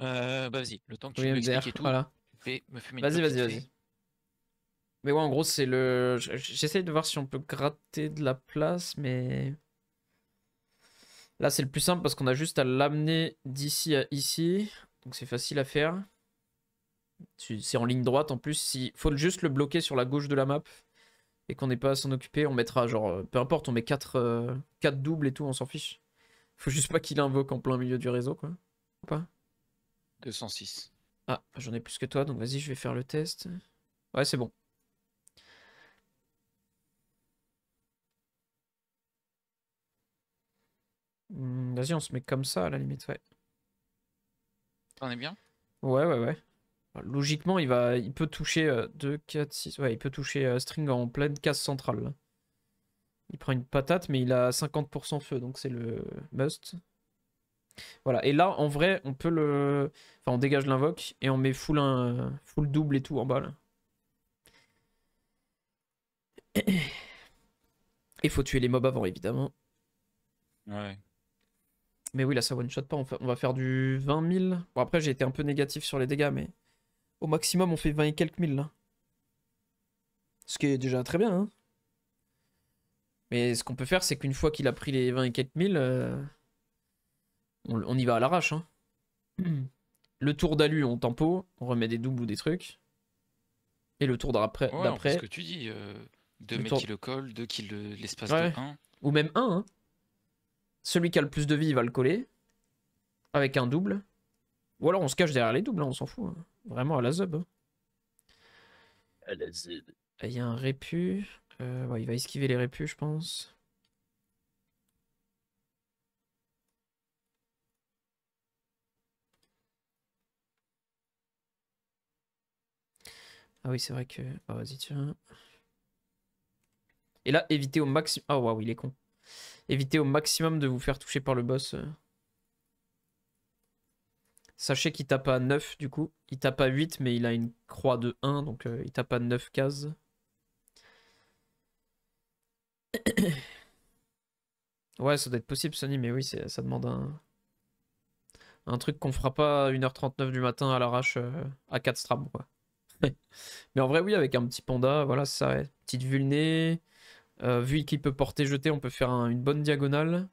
Euh, bah vas-y, le temps que tu oui, et tout, fais, me Vas-y, vas-y, vas-y. Mais ouais, en gros, c'est le. J'essaye de voir si on peut gratter de la place, mais. Là, c'est le plus simple parce qu'on a juste à l'amener d'ici à ici. Donc, c'est facile à faire. C'est en ligne droite en plus. Il faut juste le bloquer sur la gauche de la map et qu'on n'est pas à s'en occuper, on mettra genre, euh, peu importe, on met 4, 4 euh, doubles et tout, on s'en fiche. Faut juste pas qu'il invoque en plein milieu du réseau, quoi. Ou pas 206. Ah, j'en ai plus que toi, donc vas-y, je vais faire le test. Ouais, c'est bon. Hmm, vas-y, on se met comme ça à la limite, ouais. T'en es bien Ouais, ouais, ouais. Logiquement, il, va, il peut toucher 2, 4, 6. Ouais, il peut toucher euh, String en pleine casse centrale. Il prend une patate, mais il a 50% feu, donc c'est le must. Voilà, et là, en vrai, on peut le... Enfin, on dégage l'invoque et on met full, un... full double et tout en bas, là. faut tuer les mobs avant, évidemment. Ouais. Mais oui, là, ça one-shot pas. On, va faire du 20 000. Bon, après, j'ai été un peu négatif sur les dégâts, mais... Au maximum, on fait 20 et quelques mille là. Ce qui est déjà très bien. Hein. Mais ce qu'on peut faire, c'est qu'une fois qu'il a pris les 20 et quelques mille, euh, on, y va à l'arrache. Hein. Le tour d'alu, on tempo, on remet des doubles ou des trucs. Et le tour d'après. Ouais, ce que tu dis. Euh, deux qui le collent, deux qui l'espace de 1. Ou même un. Hein. Celui qui a le plus de vie, il va le coller. Avec un double. Ou alors on se cache derrière les doubles, hein, on s'en fout. Vraiment à la zub. Hein. la Il y a un répu. Euh, il va esquiver les répus, je pense. Ah oui, c'est vrai que... Ah, vas-y, tiens. Et là, évitez au maximum... Ah, oh, waouh, il est con. Évitez au maximum de vous faire toucher par le boss. Euh. Sachez qu'il tape à 9 du coup. Il tape à 8 mais il a une croix de 1 donc euh, il tape à 9 cases. ouais ça doit être possible Sony mais oui ça demande un... Un truc qu'on fera pas à 1h39 du matin à l'arrache euh, à 4 strams quoi. mais en vrai oui avec un petit panda voilà ça petite vulnée. Euh, vu qu'il peut porter jeter on peut faire une bonne diagonale.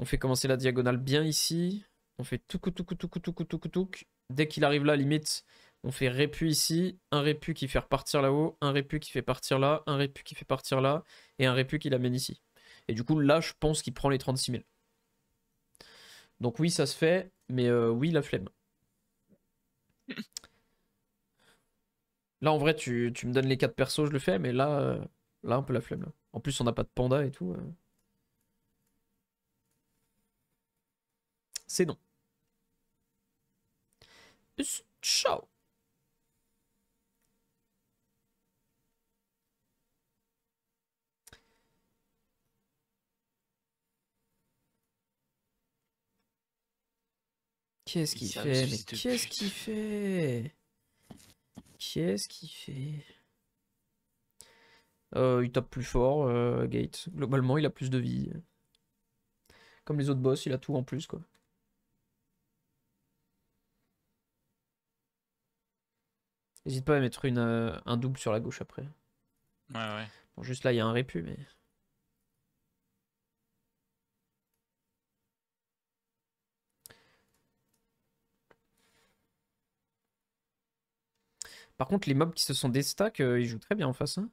On fait commencer la diagonale bien ici. On fait tout tout tout tout tout tout tout Dès qu'il arrive là, limite, on fait répu ici, un répu qui fait repartir là-haut, un répu qui fait partir là, un répu qui fait partir là, et un répu qui l'amène ici. Et du coup, là, je pense qu'il prend les 36 000. Donc oui, ça se fait, mais euh, oui, la flemme. Là, en vrai, tu, me donnes les 4 persos, je le fais, mais là, euh, là un peu la flemme. En plus, on n'a pas de panda et tout. Euh. C'est non. Ciao. Qu'est-ce qu'il fait qu'est-ce qu'il fait Qu'est-ce qu'il fait Il tape plus fort, euh, Gate. Globalement, il a plus de vie. Comme les autres boss, il a tout en plus, quoi. N'hésite pas à mettre euh, un double sur la gauche après. Ouais, ouais. Bon, juste là, il y a un répu, mais. Par contre, les mobs qui se sont déstack, euh, ils jouent très bien en face. Hein.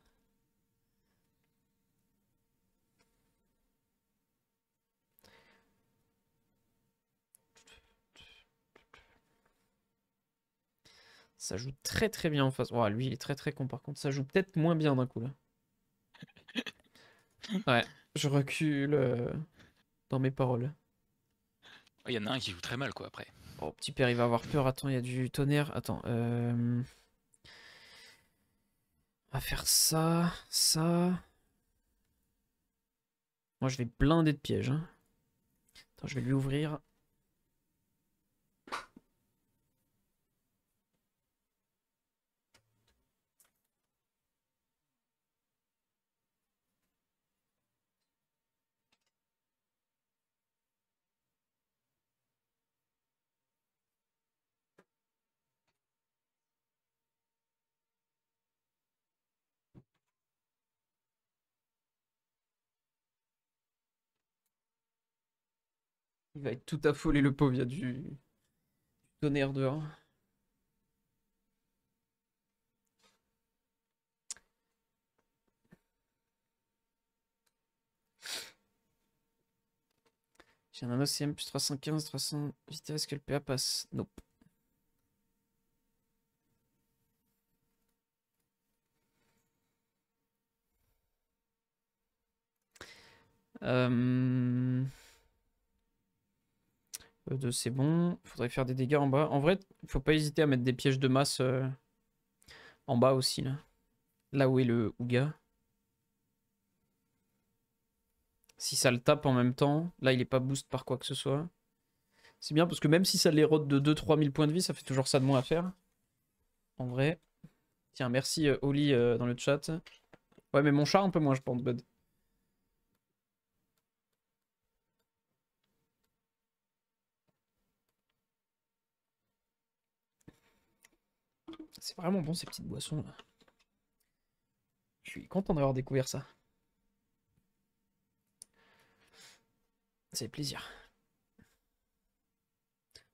Ça joue très très bien en face. lui, il est très très con par contre. Ça joue peut-être moins bien d'un coup là. Ouais, je recule euh, dans mes paroles. Il y en a un qui joue très mal quoi après. Oh, petit père, il va avoir peur. Attends, il y a du tonnerre. Attends. Euh, on va faire ça, ça. Moi, je vais blinder de pièges. Hein. Attends, je vais lui ouvrir. Il va être tout affolé, le pauvre. Il y a du, du tonnerre dehors. J'ai un OCM plus 315, 300 vitesse que le PA passe. Nope. Euh e c'est bon. faudrait faire des dégâts en bas. En vrai, il faut pas hésiter à mettre des pièges de masse euh, en bas aussi, là. Là où est le Ouga. Si ça le tape en même temps, là, il est pas boost par quoi que ce soit. C'est bien parce que même si ça l'érode de 2 000 points de vie, ça fait toujours ça de moins à faire. En vrai. Tiens, merci euh, Oli dans le chat. Ouais, mais mon char un peu moins, je pense, bud. c'est vraiment bon ces petites boissons là. Je suis content d'avoir découvert ça. C'est plaisir.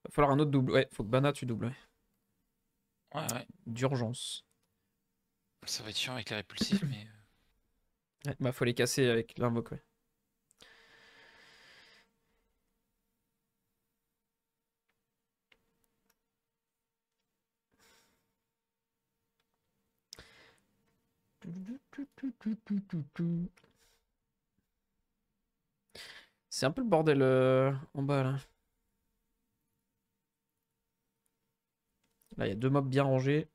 Va falloir un autre double. Ouais, faut que Bana tu double. Ouais, ouais. ouais. D'urgence. Ça va être chiant avec les répulsifs, mais. Euh. Ouais, bah faut les casser avec l'invoque, ouais. C'est un peu le bordel euh, en bas là. Là, il y a deux mobs bien rangés.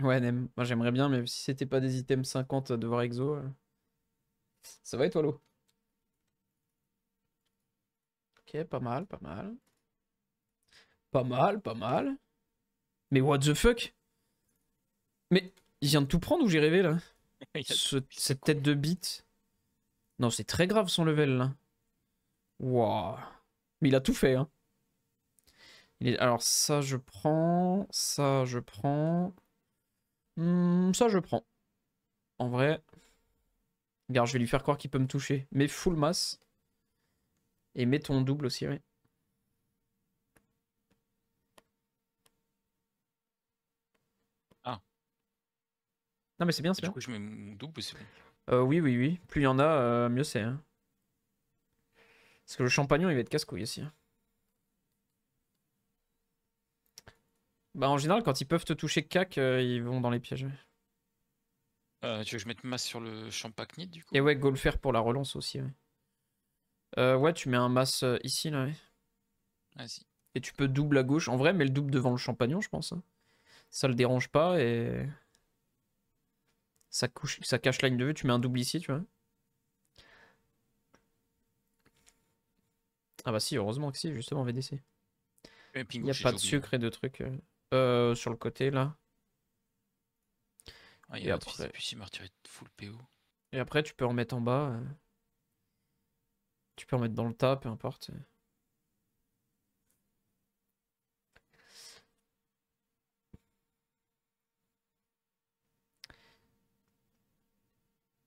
Ouais, Nem. Moi, j'aimerais bien, mais si c'était pas des items 50 de voir exo. Euh, ça va être Ok, pas mal, pas mal. Pas mal, pas mal. Mais what the fuck Mais il vient de tout prendre ou j'ai rêvé là Cette tête de bite. Non, c'est très grave son level là. Waouh. Mais il a tout fait. Hein. Alors ça je prends, ça je prends, hmm, ça je prends. En vrai, regarde, je vais lui faire croire qu'il peut me toucher. Mais full mass. Et mets ton double aussi, oui. Non, mais c'est bien, c'est bien. je mets mon double aussi. Euh, oui, oui, oui. Plus il y en a, euh, mieux c'est. Hein. Parce que le champagnon, il va être casse-couille aussi. Hein. Bah, en général, quand ils peuvent te toucher cac, euh, ils vont dans les pièges. Euh, tu veux que je mette masse sur le champagne, du coup Et ouais, golfer pour la relance aussi. Ouais, euh, ouais tu mets un masse ici là. Ouais. Et tu peux double à gauche. En vrai, mets le double devant le champagnon, je pense. Hein. Ça le dérange pas et. Ça, cache la ligne de vue, tu mets un double ici, tu vois. Ah bah si, heureusement que si, justement, VDC. Eh, il n'y a pas de sucre et de trucs. Euh, euh, sur le côté, là. Ah, et, après... full PO. et après, tu peux en mettre en bas. Euh. Tu peux en mettre dans le tas, peu importe.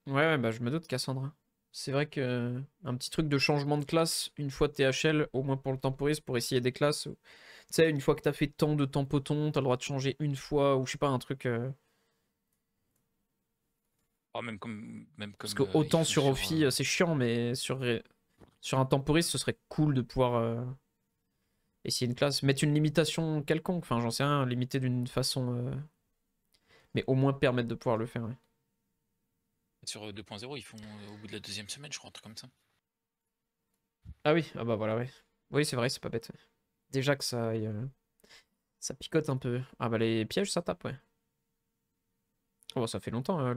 Ouais, bah, je me doute, Cassandra. C'est vrai que un petit truc de changement de classe, une fois THL, au moins pour le temporiste, pour essayer des classes. Tu sais, une fois que t'as fait tant de tempotons, t'as le droit de changer une fois, ou je sais pas, un truc. Euh. Oh, même comme, même Parce que euh, autant sur Ophi, euh, c'est chiant, mais sur, sur un temporiste, ce serait cool de pouvoir essayer une classe, mettre une limitation quelconque, enfin j'en sais rien, limiter d'une façon. Mais au moins permettre de pouvoir le faire, ouais. Sur 2.0, euh, ils font euh, au bout de la deuxième semaine, je crois, un truc comme ça. Ah oui, ah bah voilà, ouais, Oui, c'est vrai, c'est pas bête. Déjà que ça, ça picote un peu. Ah bah les pièges, ça tape, ouais. Oh bah ça fait longtemps, euh,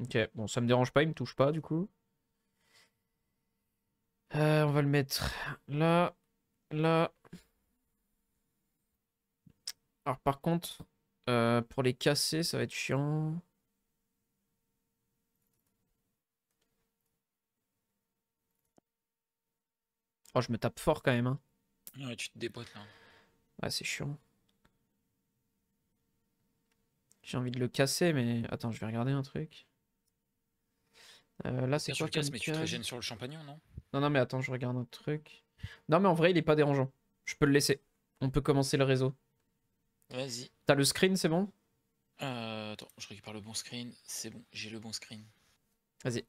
Ok, bon, ça me dérange pas, il me touche pas du coup on va le mettre là, là. Alors par contre, euh, pour les casser, ça va être chiant. Oh, je me tape fort quand même. Hein. Ouais, tu te déboîtes là. Ah, c'est chiant. J'ai envie de le casser, mais attends, je vais regarder un truc. Euh, là, c'est quoi le tu te sur le champignon, non non, non, mais attends, je regarde un truc. Non, mais en vrai, il est pas dérangeant. Je peux le laisser. On peut commencer le réseau. Vas-y. T'as le screen, c'est bon euh, Attends, je récupère le bon screen. C'est bon, j'ai le bon screen. Vas-y.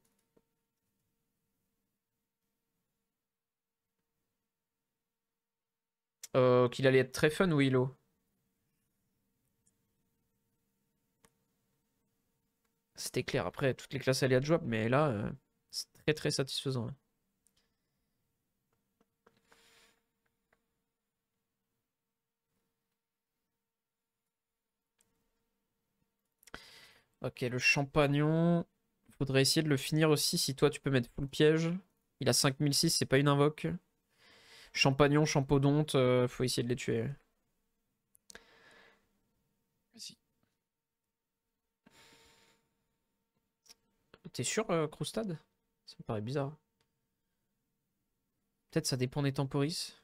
Euh, Qu'il allait être très fun, Willow. C'était clair. Après, toutes les classes allaient être jouables, mais là, euh, c'est très très satisfaisant. Ok, le champagnon. Faudrait essayer de le finir aussi si toi tu peux mettre full piège. Il a 5006, c'est pas une invoque. Champagnon, champodonte, euh, faut essayer de les tuer. Vas-y. T'es sûr, euh, Croustade Ça me paraît bizarre. Peut-être ça dépend des temporis.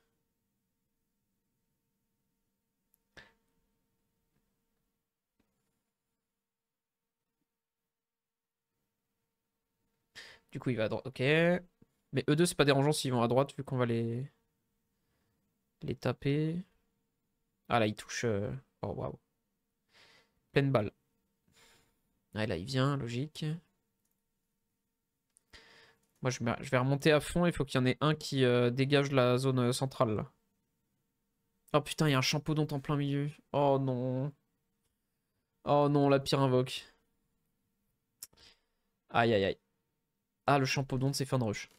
Du coup, il va à droite. Ok. Mais eux deux, c'est pas dérangeant s'ils vont à droite, vu qu'on va les... les taper. Ah là, il touche... Euh, oh, waouh. Pleine balle. Ah, là, il vient, logique. Moi, je, vais remonter à fond. Il faut qu'il y en ait un qui euh, dégage la zone euh, centrale. Oh putain, il y a un champodonte en plein milieu. Oh non. Oh non, la pire invoque. Aïe, aïe, aïe. Ah, le d'onde c'est fin de rush.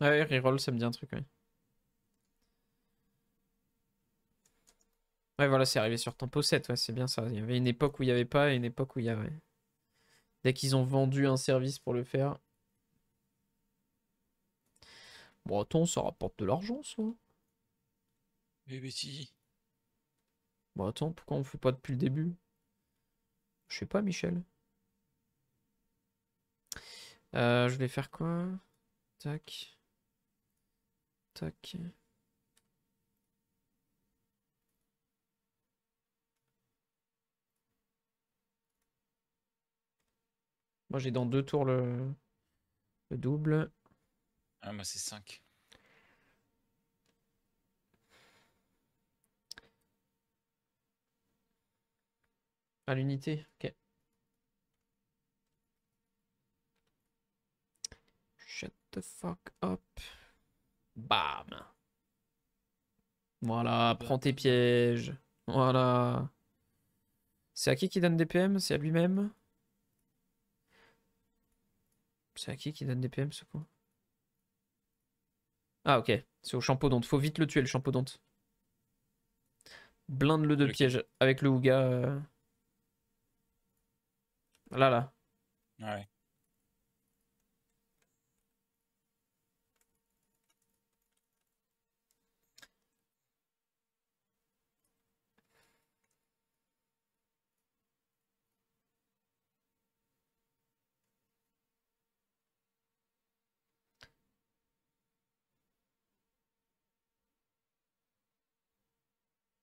Ouais, reroll, ça me dit un truc, ouais. Ouais, voilà, c'est arrivé sur Tempo 7, ouais, c'est bien ça. Il y avait une époque où il n'y avait pas et une époque où il y avait. Dès qu'ils ont vendu un service pour le faire. Bon, attends, ça rapporte de l'argent, ça. Mais, mais si. Bon, bah, attends, pourquoi on fait pas depuis le début Je sais pas, Michel. Euh, je vais faire quoi Tac. Tac. Moi, j'ai dans deux tours le, double. Ah, bah, c'est 5. À l'unité, ok. Shut the fuck up. Bam. Voilà, prends tes pièges. Voilà. C'est à qui qui donne des PM C'est à lui-même C'est à qui qui donne des PM ce coup Ah ok, c'est au champodonte. Faut vite le tuer le champodonte. Blinde-le de pièges avec le Ouga. Euh. Là, là. Ouais.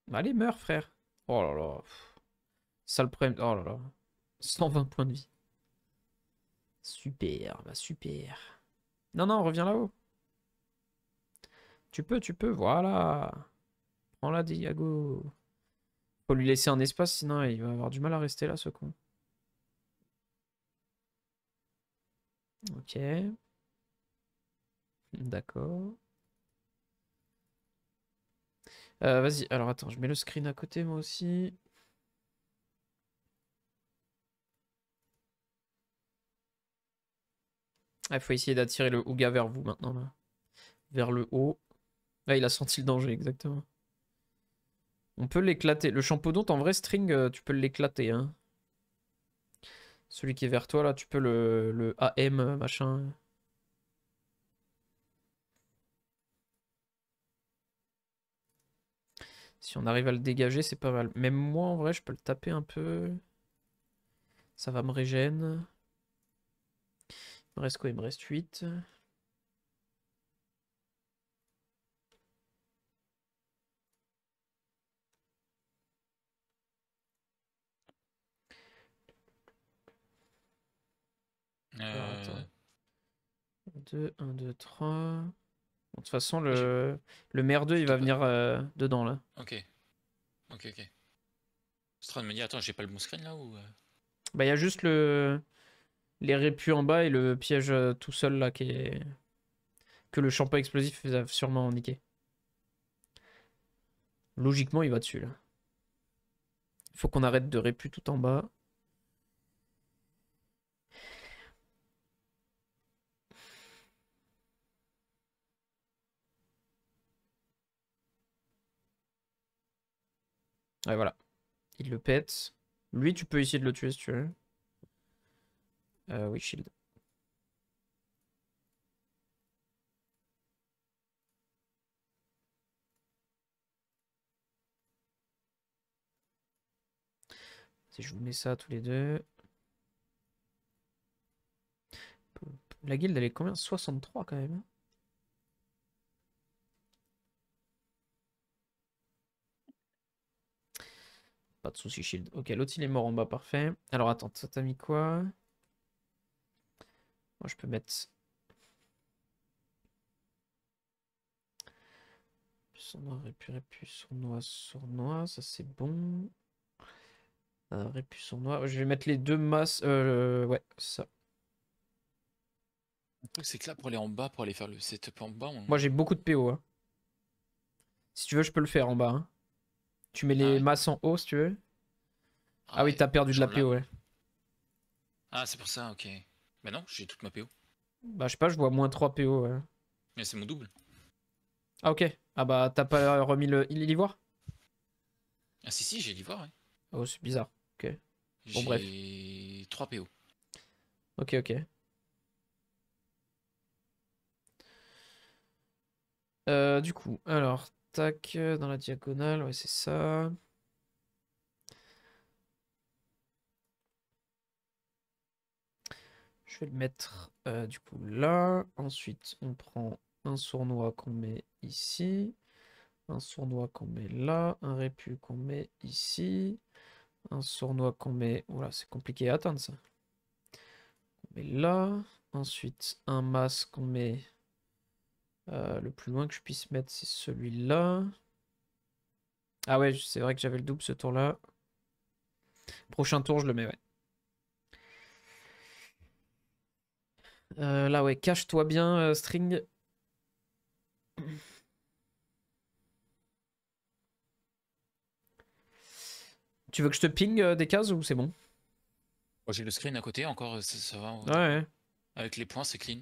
Bah, allez, meurs, frère. Oh là là. Sale prime. problème. Oh là là. 120 points de vie. Super, bah super. Non, non, reviens là-haut. Tu peux, tu peux, voilà. Prends-la, Diago. Faut lui laisser un espace, sinon il va avoir du mal à rester là, ce con. Ok. D'accord. Euh, vas-y, alors attends, je mets le screen à côté moi aussi. Il ah, faut essayer d'attirer le Ouga vers vous maintenant. Là. Vers le haut. Là, ah, il a senti le danger, exactement. On peut l'éclater. Le champodonte, en vrai, string, euh, tu peux l'éclater. Hein. Celui qui est vers toi, là, tu peux le, le AM, euh, machin. Si on arrive à le dégager, c'est pas mal. Même moi, en vrai, je peux le taper un peu. Ça va me régénérer. Bresco et Il 8. 2, 1, 2, 3. de toute façon, le, le maire il va venir euh, dedans là. Ok. Ok, ok. de me dire, attends, j'ai pas le bon screen là ou. Euh bah, il y a juste le les répus en bas et le piège euh, tout seul là qui est... que le shampoing explosif a sûrement niqué. Logiquement, il va dessus là. Il Faut qu'on arrête de répus tout en bas. Ouais, voilà. Il le pète. Lui, tu peux essayer de le tuer si tu veux. Euh, oui, shield. Si je vous mets ça tous les deux. La guilde, elle est combien 63 quand même. Pas de soucis, shield. Ok, l'autre il est mort en bas, parfait. Alors attends, t'as mis quoi moi, je peux mettre... Sournois, répuré, puis sournois, sournois, ça c'est bon. Euh, répu, Je vais mettre les deux masses. Euh, ouais, ça. c'est que là, pour aller en bas, pour aller faire le setup en bas. Moi, j'ai beaucoup de PO. Hein. Si tu veux, je peux le faire en bas. Hein. Tu mets les ah masses en haut si tu veux. Ah, ah oui, t'as perdu de la PO, ouais. Ah, c'est pour ça, ok. Bah non, j'ai toute ma PO. Bah je sais pas, je vois moins 3 PO. Mais c'est mon double. Ah ok. Ah bah t'as pas remis le l'ivoire Ah si si, j'ai l'ivoire, ouais. Oh c'est bizarre. Ok. Bon bref. 3 PO. Ok ok. Euh, du coup, alors, tac, euh, dans la diagonale, ouais c'est ça. Je vais le mettre euh, du coup là. Ensuite, on prend un sournois qu'on met ici. Un sournois qu'on met là. Un répu qu'on met ici. Un sournois qu'on met... Voilà, c'est compliqué à atteindre ça. On met là. Ensuite, un masque qu'on met... Euh, le plus loin que je puisse mettre, c'est celui-là. Ah ouais, c'est vrai que j'avais le double ce tour-là. Prochain tour, je le mets, ouais. Euh, là, ouais, cache-toi bien, euh, string. Tu veux que je te ping euh, des cases ou c'est bon oh, J'ai le screen à côté encore, ça, va. Ouais. Avec les points, c'est clean.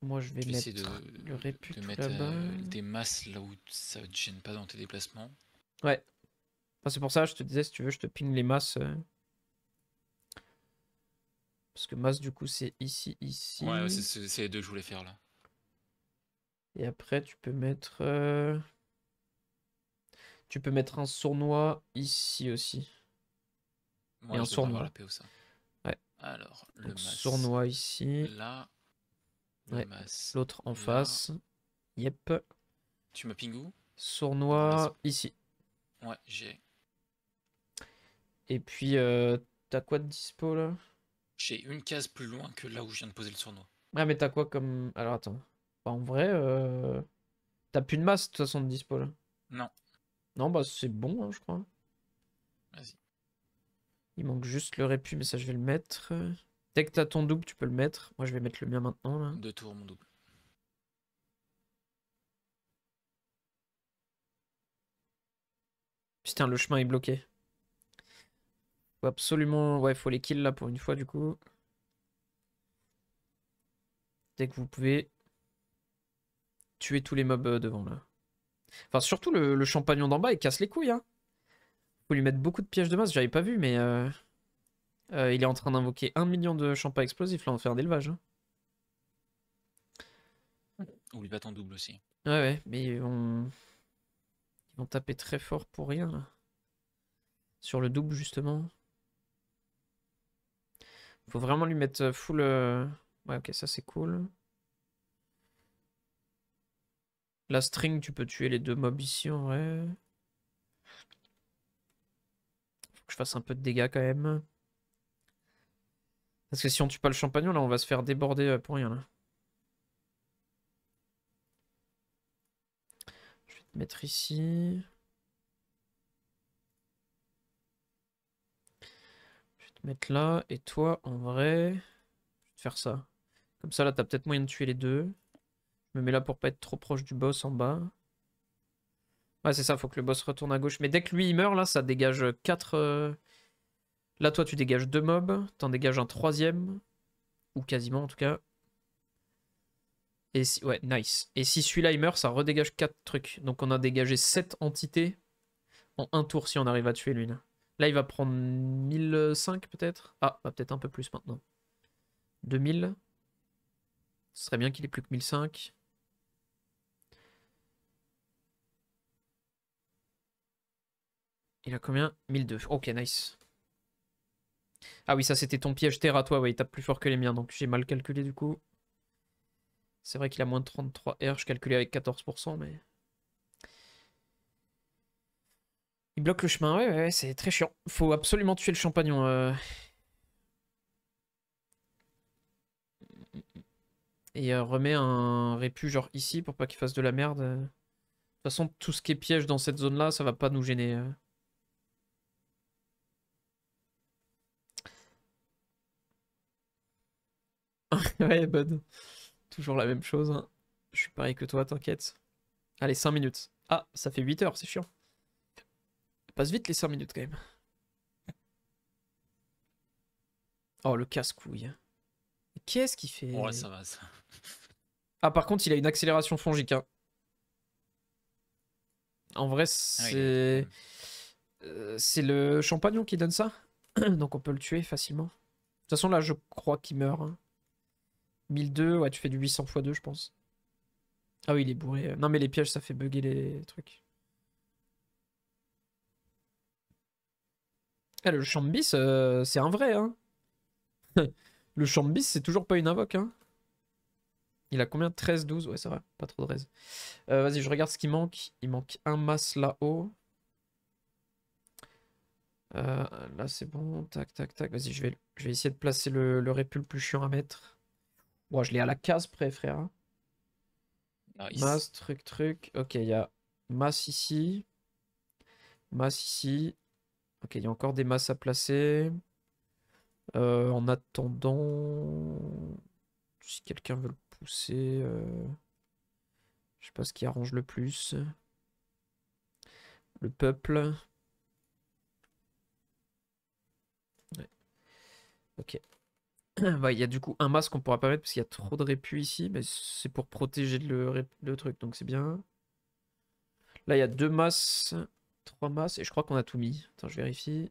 Moi, je vais mettre de, le réput de mettre des masses là où ça te gêne pas dans tes déplacements. Ouais. c'est pour ça, je te disais, si tu veux, je te ping les masses. Parce que masse du coup, c'est ici, ici. Ouais, c'est, les deux que je voulais faire là. Et après, tu peux mettre. Euh, tu peux mettre un sournois ici aussi. Et un sournois. Ouais. Alors, le sournois ici. Là. Ouais. L'autre en face. Yep. Tu me pingou. Sournois ici. Ouais, j'ai. Et puis, euh, t'as quoi de dispo là j'ai une case plus loin que là où je viens de poser le sournois. Ouais, mais t'as quoi comme. Alors attends. Bah, en vrai, euh, t'as plus de masse de toute façon de dispo là. Non. Non, bah c'est bon, hein, je crois. Vas-y. Il manque juste le répu, mais ça je vais le mettre. Dès que t'as ton double, tu peux le mettre. Moi je vais mettre le mien maintenant là. Deux tours, mon double. Putain, le chemin est bloqué absolument... Ouais, faut les kills là pour une fois du coup. Dès que vous pouvez tuer tous les mobs euh, devant là. Enfin, surtout le, champagnon d'en bas, il casse les couilles. Hein. Faut lui mettre beaucoup de pièges de masse, j'avais pas vu, mais... Euh, euh, il est en train d'invoquer un million de champagnes explosifs là en faire d'élevage. Hein. Ou battre en double aussi. Ouais, ouais, mais on... ils vont taper très fort pour rien là. Sur le double justement. Faut vraiment lui mettre euh, full... Euh, ouais, ok, ça c'est cool. La string, tu peux tuer les deux mobs ici en vrai. Faut que je fasse un peu de dégâts quand même. Parce que si on tue pas le champignon, là, on va se faire déborder euh, pour rien. Là. Je vais te mettre ici. mettre là. Et toi, en vrai, je vais te faire ça. Comme ça, là, t'as peut-être moyen de tuer les deux. Je me mets là pour pas être trop proche du boss en bas. Ouais, c'est ça, faut que le boss retourne à gauche. Mais dès que lui, il meurt, là, ça dégage 4... Euh, là, toi, tu dégages deux mobs. T'en dégages un troisième. Ou quasiment, en tout cas. Et si... Ouais, nice. Et si celui-là, il meurt, ça redégage quatre trucs. Donc, on a dégagé 7 entités en un tour si on arrive à tuer l'une Là, il va prendre 1005 peut-être. Ah, bah, peut-être un peu plus maintenant. 2000. Ce serait bien qu'il ait plus que 1005. Il a combien 1002. Ok, nice. Ah oui, ça c'était ton piège terre à toi. oui, il tape plus fort que les miens, donc j'ai mal calculé du coup. C'est vrai qu'il a moins de 33 R, je calculais avec 14%, mais... Il bloque le chemin, ouais, ouais, c'est très chiant. Faut absolument tuer le champagnon. Euh. Et euh, remet un répu genre ici pour pas qu'il fasse de la merde. De toute façon, tout ce qui est piège dans cette zone-là, ça va pas nous gêner. Euh. ouais, bud. Toujours la même chose. Hein. Je suis pareil que toi, t'inquiète. Allez, 5 minutes. Ah, ça fait 8 heures, c'est chiant passe vite les 5 minutes quand même. Oh, le casse-couille. Qu'est-ce qu'il fait Ouais, ça va, ça. Ah, par contre, il a une accélération fongique. Hein. En vrai, ah, c'est. Euh, c'est le champignon qui donne ça. Donc on peut le tuer facilement. De toute façon, là, je crois qu'il meurt. 1200, hein. 1002, ouais, tu fais du 800 x 2, je pense. Ah oui, il est bourré. Non, mais les pièges, ça fait bugger les trucs. Eh, le le Chambis, bis, euh, c'est un vrai. Hein. le bis, c'est toujours pas une invoque. Hein. Il a combien 13, 12 Ouais, c'est vrai, pas trop de raise. Euh, vas-y, je regarde ce qui manque. Il manque un masse là-haut. Euh, là, c'est bon. Tac, tac, tac. Vas-y, je vais, je vais essayer de placer le, le répul plus chiant à mettre. Ouais, je l'ai à la case près, frère. Hein. Masse truc, truc. Ok, il y a masse ici. masse ici. Ok, il y a encore des masses à placer. Euh, en attendant, si quelqu'un veut le pousser, euh... je sais pas ce qui arrange le plus. Le peuple. Ok. Il y a du coup un masque qu'on pourra pas mettre parce qu'il y a trop de répu ici, mais c'est pour protéger le, le truc, donc c'est bien. Là, il y a deux masses. 3 masses, et je crois qu'on a tout mis. Attends, je vérifie.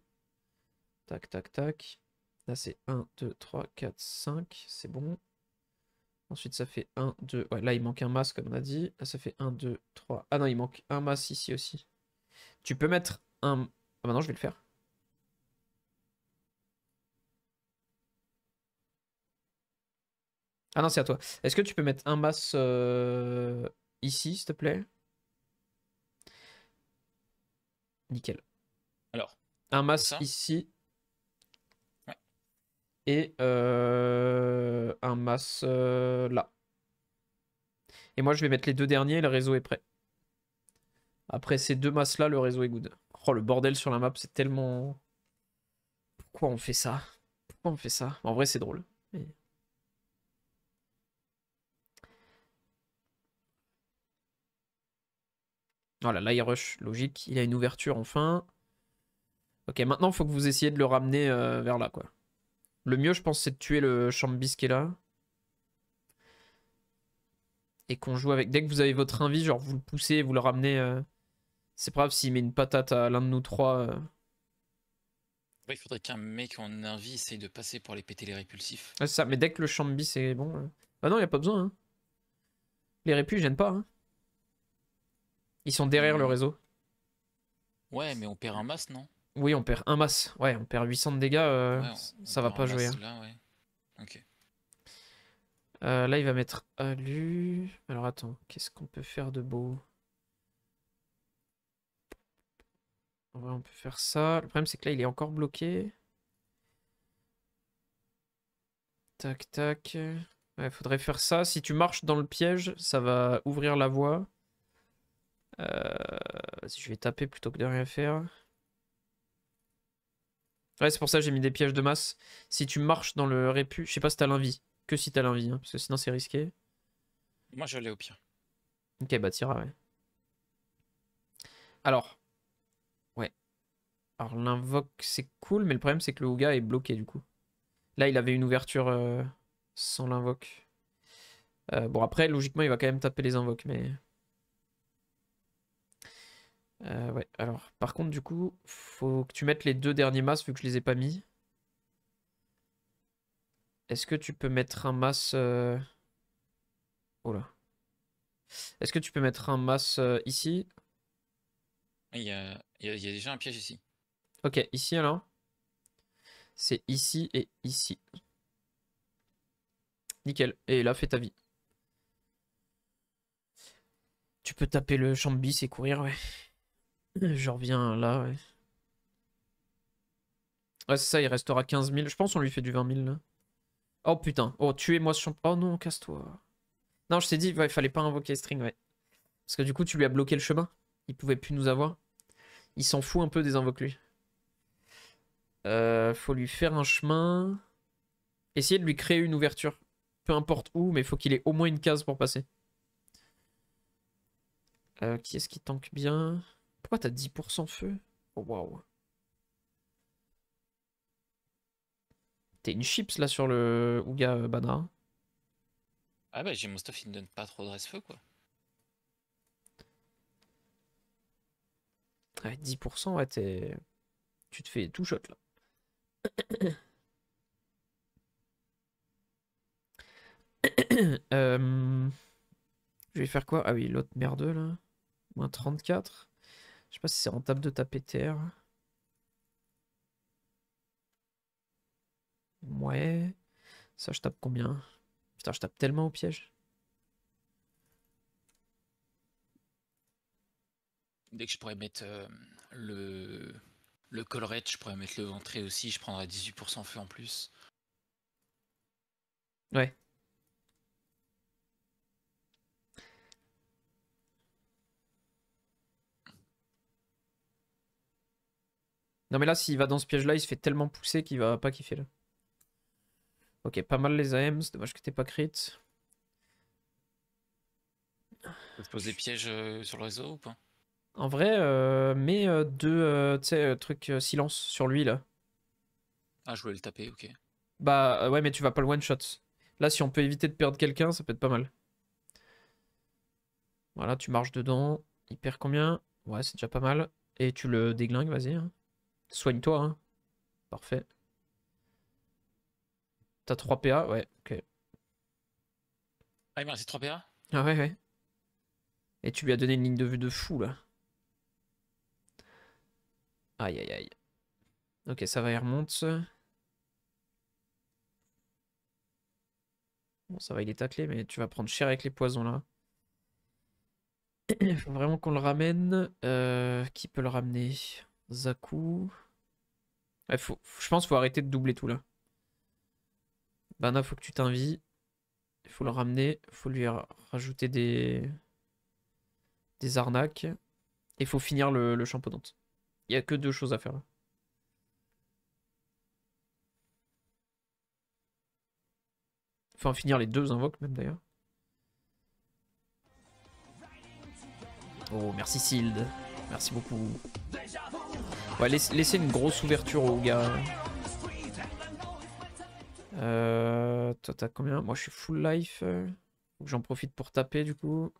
Tac, tac, tac. Là, c'est 1, 2, 3, 4, 5. C'est bon. Ensuite, ça fait 1, 2. Ouais, là, il manque un masque, comme on a dit. Là, ça fait 1, 2, 3. Ah non, il manque un masque ici aussi. Tu peux mettre un... Ah maintenant, bah je vais le faire. Ah non, c'est à toi. Est-ce que tu peux mettre un masque euh, ici, s'il te plaît Nickel. Alors. Un masse ici. Et euh, un masse euh, là. Et moi, je vais mettre les deux derniers et le réseau est prêt. Après ces deux masses là, le réseau est good. Oh, le bordel sur la map, c'est tellement. Pourquoi on fait ça Pourquoi on fait ça En vrai, c'est drôle. Voilà, oh là il rush, logique. Il a une ouverture enfin. Ok, maintenant il faut que vous essayiez de le ramener euh, vers là, quoi. Le mieux, je pense, c'est de tuer le Chambis qui est là. Et qu'on joue avec. Dès que vous avez votre invis, genre vous le poussez vous le ramenez. Euh. C'est pas grave s'il met une patate à l'un de nous trois. Euh. il faudrait qu'un mec en invis essaye de passer pour les péter les répulsifs. c'est ça, mais dès que le Chambis est bon. Bah non, il a pas besoin. Hein. Les répus, gênent pas. Hein. Ils sont derrière le euh. réseau. Ouais, mais on perd un masse non Oui, on perd un masse. Ouais, on perd 800 de dégâts. Euh, ça va pas jouer. Hein. Euh, là, il va mettre Alu. Alors attends, qu'est-ce qu'on peut faire de beau on peut faire ça. Le problème, c'est que là, il est encore bloqué. Tac, tac. Ouais, faudrait faire ça. Si tu marches dans le piège, ça va ouvrir la voie. Euh, je vais taper plutôt que de rien faire. Ouais, c'est pour ça que j'ai mis des pièges de masse. Si tu marches dans le répu, je sais pas si t'as l'envie. Que si t'as l'envie, hein, parce que sinon c'est risqué. Moi je l'ai au pire. Ok, bah tira, ouais. Alors. Ouais. Alors l'invoque, c'est cool, mais le problème c'est que le Ouga est bloqué du coup. Là, il avait une ouverture euh, sans l'invoque. Euh, bon, après, logiquement, il va quand même taper les invoques, mais. Euh, ouais, alors par contre, du coup, faut que tu mettes les deux derniers masses vu que je les ai pas mis. Est-ce que tu peux mettre un mass euh, Oh là. Est-ce que tu peux mettre un mass euh, ici il y, il y, a, déjà un piège ici. Ok, ici alors C'est ici et ici. Nickel. Et là, fais ta vie. Tu peux taper le champ de bis et courir, ouais. Je reviens là, ouais. Ouais, c'est ça, il restera 15 000. Je pense qu'on lui fait du 20 000, là. Oh, putain. Oh, tuez-moi ce champ. Oh non, casse-toi. Non, je t'ai dit, il fallait pas invoquer String, ouais. Parce que du coup, tu lui as bloqué le chemin. Il pouvait plus nous avoir. Il s'en fout un peu des invoques, lui. Euh, faut lui faire un chemin. Essayer de lui créer une ouverture. Peu importe où, mais faut qu'il ait au moins une case pour passer. Euh, qui est-ce qui tanque bien pourquoi t'as 10% feu Oh waouh. T'es une chips là sur le Ouga euh, Badra. Ah bah j'ai mon stuff il ne donne pas trop de reste feu quoi. Ouais, 10% ouais t'es. Tu te fais tout shot là. Euh, je vais faire quoi Ah oui, l'autre merdeux là. Moins 34. Je sais pas si c'est rentable de taper terre. Ouais. Ça, je tape combien Putain, je tape tellement au piège. Dès que je pourrais mettre euh, le, le collerette, je pourrais mettre le ventré aussi. Je prendrais 18% feu en plus. Ouais. Non mais là, s'il va dans ce piège-là, il se fait tellement pousser qu'il va pas kiffer là. Ok, pas mal les AM, dommage que t'es pas crit. Tu poses des pièges euh, sur le réseau ou pas En vrai, euh, mets euh, deux euh, trucs silence sur lui là. Ah, je voulais le taper, ok. Bah ouais, mais tu vas pas le one-shot. Là, si on peut éviter de perdre quelqu'un, ça peut être pas mal. Voilà, tu marches dedans. Il perd combien Ouais, c'est déjà pas mal. Et tu le déglingues, vas-y. Hein. Soigne-toi, hein. Parfait. T'as 3 PA Ouais, ok. Ah, il m'a laissé 3 PA Ah, ouais, ouais. Et tu lui as donné une ligne de vue de fou, là. Aïe, aïe, aïe. Ok, ça va, il remonte. Bon, ça va, il est taclé, mais tu vas prendre cher avec les poisons, là. Il faut vraiment qu'on le ramène. Euh, qui peut le ramener Zaku. faut, je pense qu'il faut arrêter de doubler tout là. Bana, faut que tu t'invites. Il faut le ramener. Il faut lui rajouter des, des arnaques. Et il faut finir le, le Il n'y a que deux choses à faire là. Enfin, finir les deux invoques même d'ailleurs. Oh, merci Sild. Merci beaucoup. laissez une grosse ouverture au gars. Euh, toi, t'as combien Moi, je suis full life. j'en profite pour taper, du coup.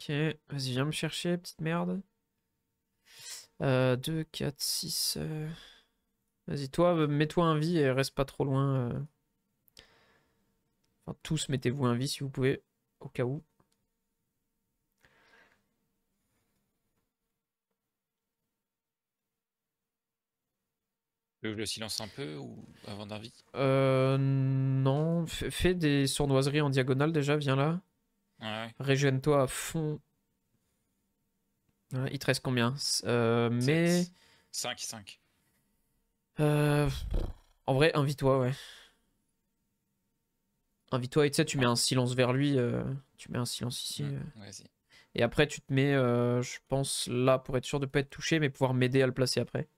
Ok, vas-y, viens me chercher, petite merde. Euh, 2, 4, 6... Vas-y, toi, euh, mets-toi un vie et reste pas trop loin. Euh. Enfin, tous mettez-vous un vie si vous pouvez, au cas où. le silence un peu ou avant d'un vie euh, Non, fais des sournoiseries en diagonale déjà, viens là. Ouais. Régène-toi à fond. il te reste combien euh, Mais. 5, 5. Euh, en vrai, invite-toi, ouais. Invite-toi et tu sais, tu mets un silence vers lui. Euh, tu mets un silence ici. Euh. Et après, tu te mets, je pense, là pour être sûr de ne pas être touché, mais pouvoir m'aider à le placer après.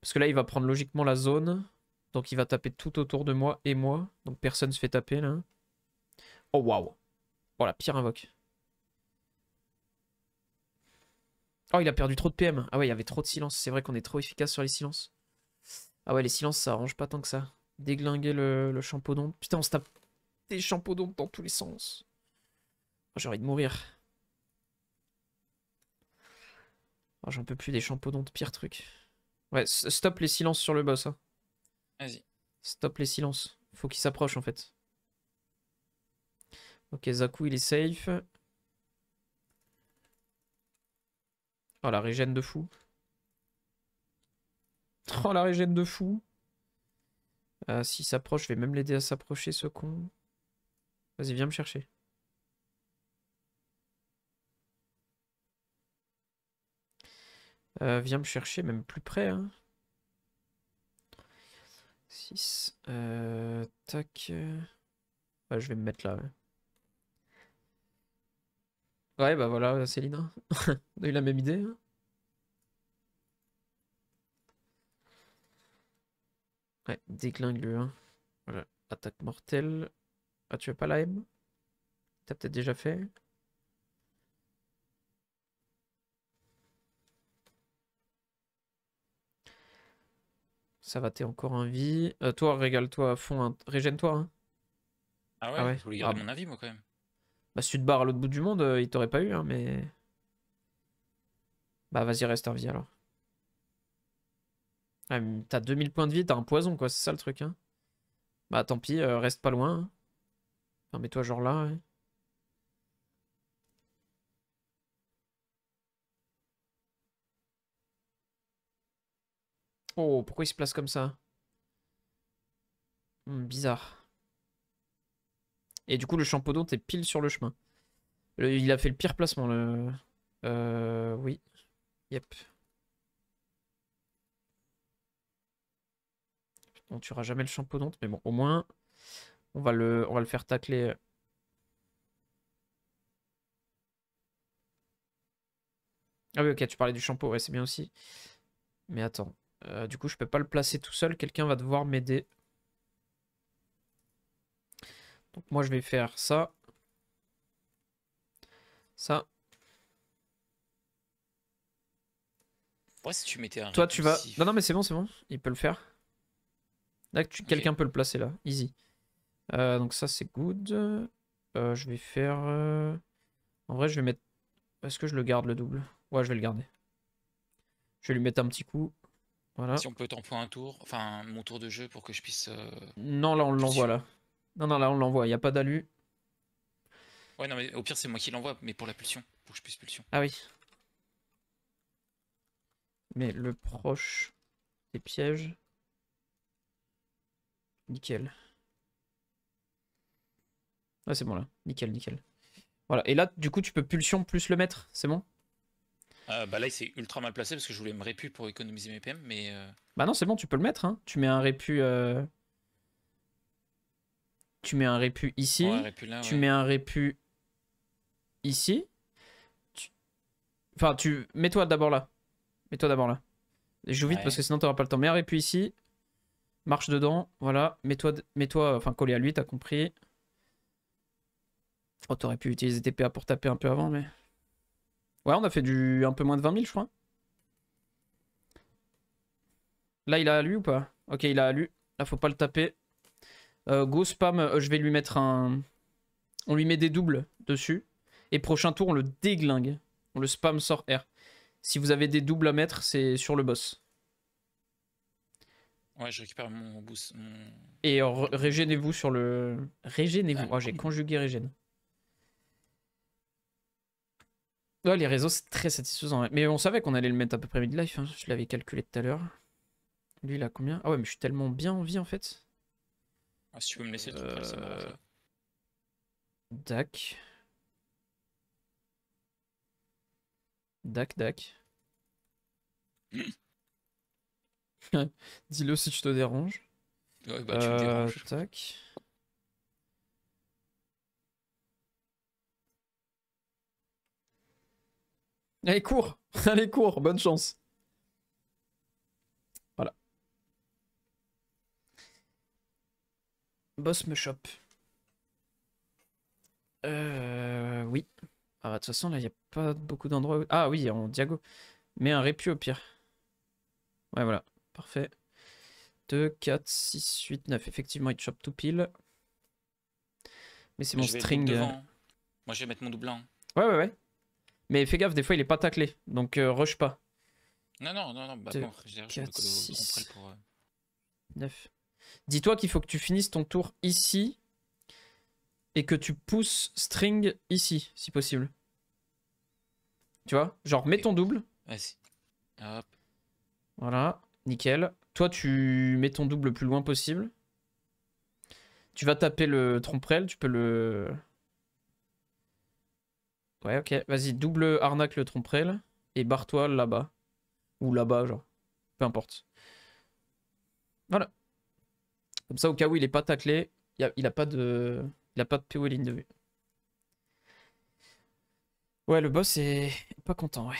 Parce que là, il va prendre logiquement la zone. Donc, il va taper tout autour de moi et moi. Donc, personne ne se fait taper là. Oh, waouh. Voilà, pire invoque. Oh, il a perdu trop de PM. Ah ouais, il y avait trop de silence. C'est vrai qu'on est trop efficace sur les silences. Ah ouais, les silences, ça arrange pas tant que ça. Déglinguer le, le Putain, on se tape des d'ombre dans tous les sens. Oh, j'ai envie de mourir. Oh, j'en peux plus des de pire truc. Ouais, stop les silences sur le boss. Hein. Vas-y. Stop les silences. Faut qu'il s'approche en fait. Ok, Zaku il est safe. Oh la régène de fou. Oh la régène de fou. Euh, S'il s'approche, je vais même l'aider à s'approcher ce con. Vas-y, viens me chercher. Euh, viens me chercher, même plus près. 6. Hein. Euh, tac. je vais me mettre là. Ouais, bah voilà, Céline. Hein. On a eu la même idée. Hein. Ouais, déglingue lui Hein. Voilà. Attaque mortelle. Ah, tu as pas la M T'as peut-être déjà fait Ça va, t'es encore en vie. Euh, toi, régale-toi à fond. Régène-toi. Hein. Ah ouais, ah Je voulais garder mon avis, moi, quand même. Bah, si tu te barres à l'autre bout du monde, euh, il t'aurait pas eu, hein, mais... Bah, vas-y, reste en vie, alors. Ah, t'as 2000 points de vie, t'as un poison, quoi. C'est ça le truc, hein. Bah tant pis, euh, reste pas loin. Hein. Enfin, mets-toi genre là, Oh, pourquoi il se place comme ça hmm, Bizarre. Et du coup, le champodon est pile sur le chemin. il a fait le pire placement, le... Euh, oui. Yep. on tuera jamais le champodonte, mais bon, au moins, on va le, on va le faire tacler. Ah oui, ok, tu parlais du shampo ouais, c'est bien aussi. Mais attends, euh, du coup, je peux pas le placer tout seul, quelqu'un va devoir m'aider. Donc moi, je vais faire ça. Ça. si tu mettais Toi, tu vas... Non, non, mais c'est bon, c'est bon, il peut le faire. Quelqu'un peut le placer là, easy. Euh, donc ça c'est good. Euh, je vais faire... Euh, en vrai je vais mettre... Est-ce que je le garde le double Ouais je vais le garder. Je vais lui mettre un petit coup. Voilà. Si on peut t'en un tour, enfin mon tour de jeu pour que je puisse... Non là on l'envoie là. Non non là on l'envoie, il n'y a pas d'alu. Ouais non mais au pire c'est moi qui l'envoie mais pour la pulsion, pour que je puisse pulsion. Ah oui. Mais le proche des pièges... Nickel. Ah, c'est bon là. Nickel, nickel. Voilà. Et là, du coup, tu peux pulsion plus le mettre. C'est bon ah, Bah là, c'est ultra mal placé parce que je voulais me répu pour économiser mes PM, mais. Euh, bah non, c'est bon, tu peux le mettre. Hein. Tu mets un répu. Euh, tu mets un répu ici. Tu mets un répu ici. Enfin, tu. Mets-toi d'abord là. Mets-toi d'abord là. Je joue vite parce que sinon, t'auras pas le temps. Mets un répu ici. Marche dedans, voilà. Mets-toi, mets-toi, enfin collé à lui, t'as compris. Oh, t'aurais pu utiliser tes PA pour taper un peu avant, mais... Ouais, on a fait du un peu moins de 20 000, je crois. Là, il a lu ou pas Ok, il a lui. Là, faut pas le taper. Euh, go spam, euh, je vais lui mettre un... On lui met des doubles dessus. Et prochain tour, on le déglingue. On le spam sort R. Si vous avez des doubles à mettre, c'est sur le boss. Ouais, je récupère mon boost. Et régénez-vous sur le. Régénez-vous. oh, j'ai conjugué régène. les réseaux, c'est très satisfaisant. Mais on savait qu'on allait le mettre à peu près mid-life. Hein. Je l'avais calculé tout à l'heure. Lui, il a combien Ah ouais, mais je suis tellement bien en vie en fait. Ah, si tu veux me laisser tout euh, ça Dac. Dac, dac. Dis-le si tu te déranges. Ouais, bah, tu euh, déranges. Allez, cours Allez, cours Bonne chance Voilà. Boss me chope. Euh... Oui. Ah, de toute façon, là, il n'y a pas beaucoup d'endroits... Où... Ah oui, en diago. Mais un répus, au pire. Ouais, voilà. Parfait. 2, 4, 6, 8, 9. Effectivement, il chope tout pile. Mais c'est mon string. Euh. Moi, je vais mettre mon doublant. Ouais, ouais, ouais. Mais fais gaffe, des fois, il est pas taclé. Donc, euh, rush pas. Non, non, non, non. Bah, 2, 4, 6, 9. Dis-toi qu'il faut que tu finisses ton tour ici et que tu pousses string ici, si possible. Tu vois Genre, mets ton double. vas Hop. Voilà. Nickel. Toi, tu mets ton double le plus loin possible. Tu vas taper le tromperel, tu peux le... Ouais, ok. Vas-y, double arnaque le tromperel et barre-toi là-bas. Ou là-bas, genre. Peu importe. Voilà. Comme ça, au cas où il est pas taclé, il a, pas de... Il a pas de PO ligne de vue. Ouais, le boss est pas content, ouais.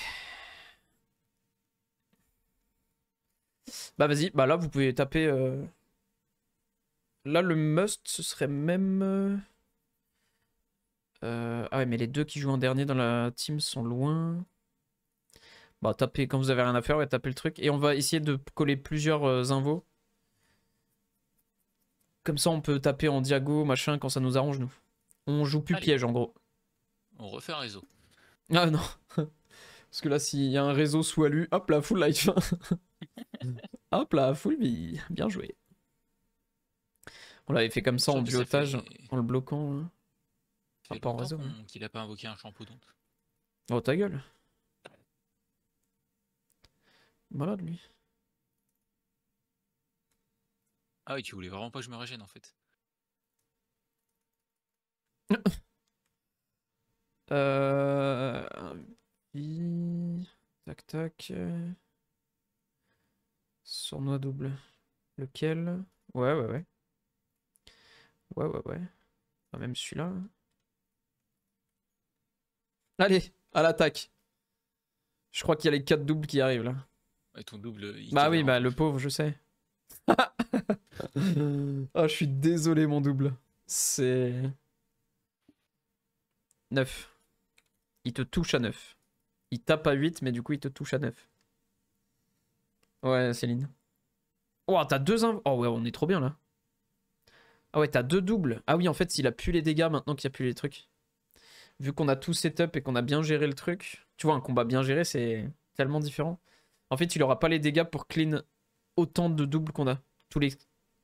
Bah vas-y, bah là vous pouvez taper. Euh, là le must ce serait même. Euh, euh, ah ouais, mais les deux qui jouent en dernier dans la team sont loin. Bah tapez quand vous avez rien à faire, ouais, tapez le truc. Et on va essayer de coller plusieurs invos. Comme ça on peut taper en diago, machin, quand ça nous arrange nous. On joue plus piège en gros. On refait un réseau. Ah non. Parce que là s'il y a un réseau sous alu, hop la full life. Hop là, full vie. Bien joué. On l'avait fait comme ça en biotage, en le bloquant. Hein. pas en hein. Qu'il a pas invoqué un champoudon. Oh ta gueule. Malade lui. Ah oui, tu voulais vraiment pas que je me régène en fait. euh. Tac tac. Sournois double. Lequel Ouais, ouais, ouais. Ouais, ouais, ouais. même celui-là. Allez, à l'attaque. Je crois qu'il y a les 4 doubles qui arrivent là. Et ton double. bah oui, bah le pauvre, je sais. ah, je suis désolé, mon double. C'est. 9. Il te touche à 9. Il tape à 8, mais du coup, il te touche à 9. Ouais, Céline. Oh, t'as deux... Oh ouais, on est trop bien là. Ah ouais, t'as deux doubles. Ah oui, en fait, il a plus les dégâts maintenant qu'il a plus les trucs. Vu qu'on a tout setup et qu'on a bien géré le truc. Tu vois, un combat bien géré, c'est tellement différent. En fait, il aura pas les dégâts pour clean autant de doubles qu'on a. Tous les...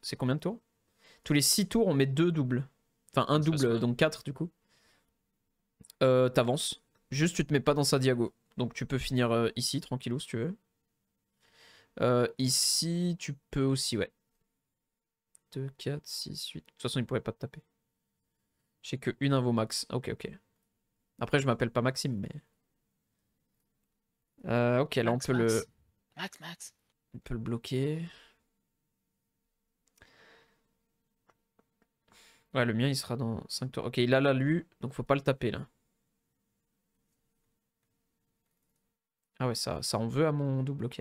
C'est combien de tours Tous les 6 tours, on met deux doubles. Enfin, un double, donc 4 du coup. Euh, T'avances. Juste, tu te mets pas dans sa diago. Donc tu peux finir euh, ici, tranquillou, si tu veux. Euh, ici, tu peux aussi, ouais. 2, 4, 6, 8. De toute façon, il pourrait pas te taper. J'ai que une invo max. Ok, ok. Après, je m'appelle pas Maxime, mais. Euh, ok, là, on peut le. Max, Max. On peut le bloquer. Ouais, le mien, il sera dans 5 tours. Ok, il a la lue, donc faut pas le taper, là. Ah ouais, ça, ça en veut à mon double, ok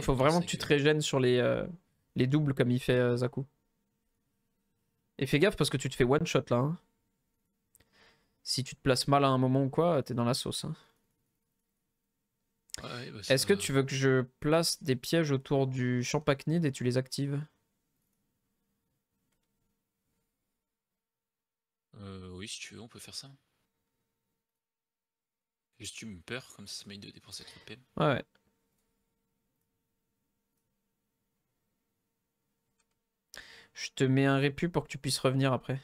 faut vraiment que tu te régènes sur les, euh, les doubles comme il fait euh, Zaku. Et fais gaffe parce que tu te fais one shot là. Hein. Si tu te places mal à un moment ou quoi, t'es dans la sauce. Hein. Bah, Est-ce que tu veux que je place des pièges autour du champacnide et tu les actives euh, Oui, si tu veux, on peut faire ça. Juste tu me perds comme ça, ça m'aide de dépenser trop de Ouais. Je te mets un répu pour que tu puisses revenir après.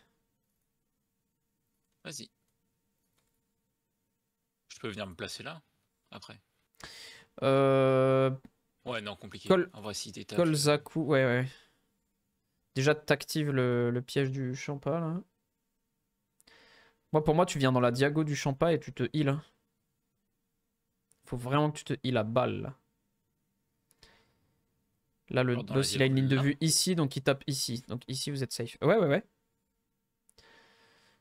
Vas-y. Je peux venir me placer là, après euh... Ouais, non, compliqué. Col... En vrai, si ouais, ouais. Déjà, t'actives le, piège du champa, là. Moi, pour moi, tu viens dans la diago du champa et tu te heal. Hein. Faut vraiment que tu te heal à balle, là. Là, le boss, il a une ligne de vue ici, donc il tape ici. Donc ici, vous êtes safe. Ouais, ouais, ouais.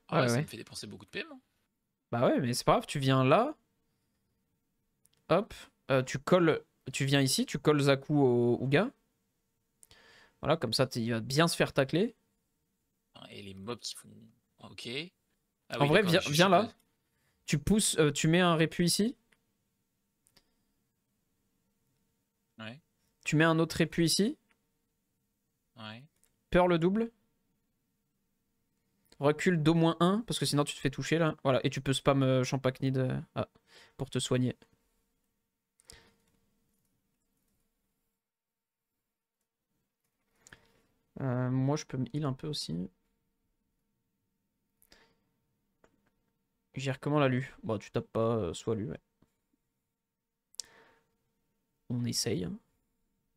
Ah, ça me fait dépenser beaucoup de PM. Bah ouais, mais c'est pas grave, tu viens là. Hop. Euh, tu colles. Tu viens ici, tu colles Zaku au Ouga. Voilà, comme ça, il va bien se faire tacler. Ah, et les mobs qui font. Ah, ok. en vrai, viens, là. Tu pousses, euh, tu mets un répu ici. Ouais. Tu mets un autre épu ici. Ouais. Peur le double. Recule d'au moins 1, parce que sinon tu te fais toucher là. Voilà, et tu peux spam euh, champacnid euh, ah, pour te soigner. Euh, moi, je peux me heal un peu aussi. Gère comment la lu Bon, bah, tu tapes pas, soit lu, On essaye. Hein.